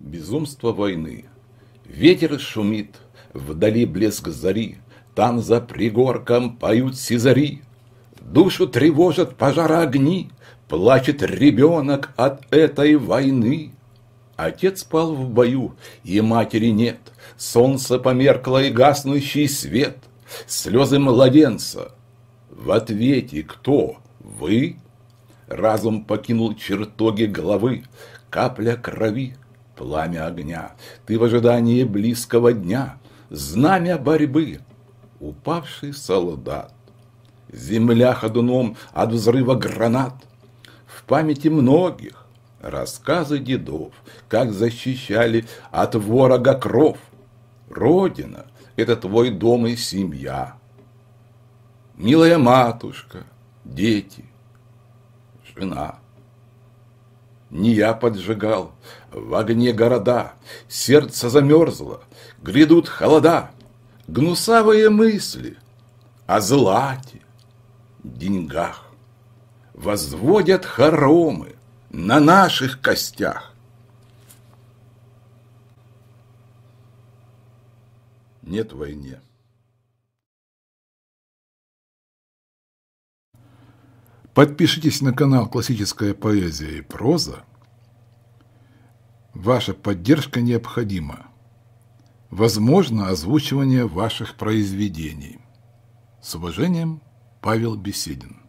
Безумство войны. Ветер шумит, вдали блеск зари, Там за пригорком поют сизари. Душу тревожат пожара огни, Плачет ребенок от этой войны. Отец спал в бою, и матери нет, Солнце померкло и гаснущий свет, Слезы младенца. В ответе кто? Вы? Разум покинул чертоги головы, Капля крови — пламя огня. Ты в ожидании близкого дня, знамя борьбы, упавший солдат. Земля ходуном от взрыва гранат. В памяти многих рассказы дедов, как защищали от ворога кров. Родина – это твой дом и семья. Милая матушка, дети, жена – не я поджигал, в огне города, Сердце замерзло, грядут холода, Гнусавые мысли о злате, деньгах. Возводят хоромы на наших костях. Нет войне. Подпишитесь на канал «Классическая поэзия и проза». Ваша поддержка необходима. Возможно, озвучивание ваших произведений. С уважением, Павел Беседин.